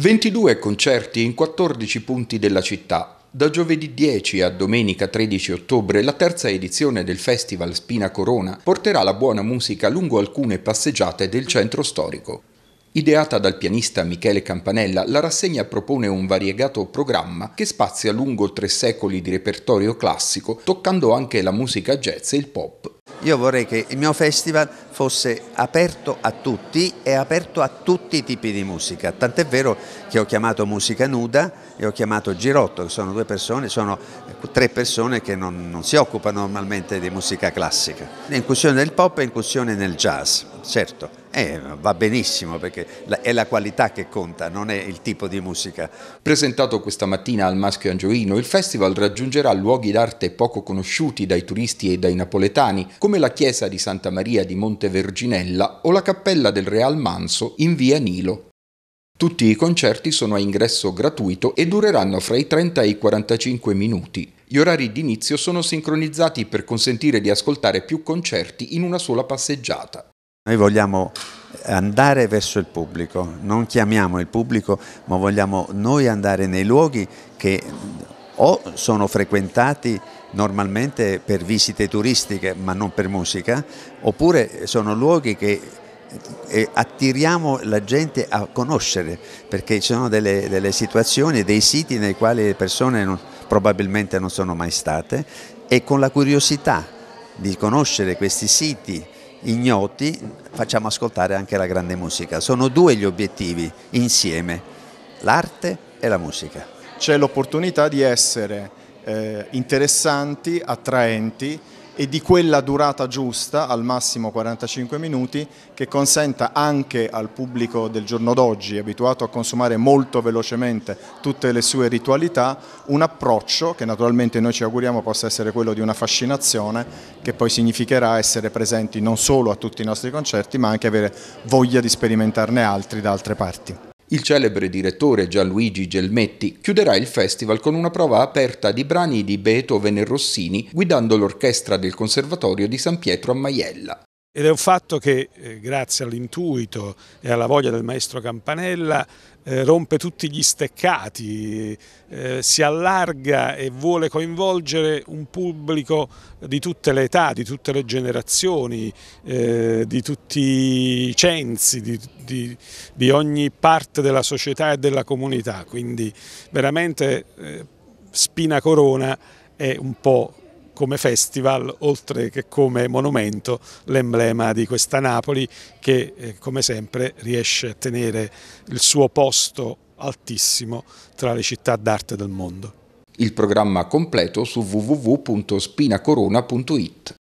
22 concerti in 14 punti della città. Da giovedì 10 a domenica 13 ottobre la terza edizione del Festival Spina Corona porterà la buona musica lungo alcune passeggiate del centro storico. Ideata dal pianista Michele Campanella, la rassegna propone un variegato programma che spazia lungo tre secoli di repertorio classico, toccando anche la musica jazz e il pop. Io vorrei che il mio festival fosse aperto a tutti e aperto a tutti i tipi di musica, tant'è vero che ho chiamato musica nuda e ho chiamato Girotto, che sono due persone, sono eh, tre persone che non, non si occupano normalmente di musica classica. Incursione del pop e incursione nel jazz, certo. Eh, va benissimo perché è la qualità che conta, non è il tipo di musica. Presentato questa mattina al Maschio Angioino, il festival raggiungerà luoghi d'arte poco conosciuti dai turisti e dai napoletani, come la chiesa di Santa Maria di Monte Verginella o la cappella del Real Manso in via Nilo. Tutti i concerti sono a ingresso gratuito e dureranno fra i 30 e i 45 minuti. Gli orari d'inizio sono sincronizzati per consentire di ascoltare più concerti in una sola passeggiata. Noi vogliamo andare verso il pubblico, non chiamiamo il pubblico, ma vogliamo noi andare nei luoghi che o sono frequentati normalmente per visite turistiche ma non per musica, oppure sono luoghi che eh, attiriamo la gente a conoscere, perché ci sono delle, delle situazioni, dei siti nei quali le persone non, probabilmente non sono mai state e con la curiosità di conoscere questi siti, ignoti facciamo ascoltare anche la grande musica. Sono due gli obiettivi insieme, l'arte e la musica. C'è l'opportunità di essere eh, interessanti, attraenti, e di quella durata giusta, al massimo 45 minuti, che consenta anche al pubblico del giorno d'oggi, abituato a consumare molto velocemente tutte le sue ritualità, un approccio che naturalmente noi ci auguriamo possa essere quello di una fascinazione che poi significherà essere presenti non solo a tutti i nostri concerti ma anche avere voglia di sperimentarne altri da altre parti. Il celebre direttore Gianluigi Gelmetti chiuderà il festival con una prova aperta di brani di Beethoven e Rossini guidando l'orchestra del Conservatorio di San Pietro a Maiella ed è un fatto che eh, grazie all'intuito e alla voglia del maestro Campanella eh, rompe tutti gli steccati, eh, si allarga e vuole coinvolgere un pubblico di tutte le età, di tutte le generazioni, di tutti i censi, di, di, di, ogni parte della società e della comunità, quindi veramente Spina Corona è un po' come festival, oltre che come monumento, l'emblema di questa Napoli che eh, come sempre riesce a tenere il suo posto altissimo tra le città d'arte del mondo. Il programma completo su www.spinacorona.it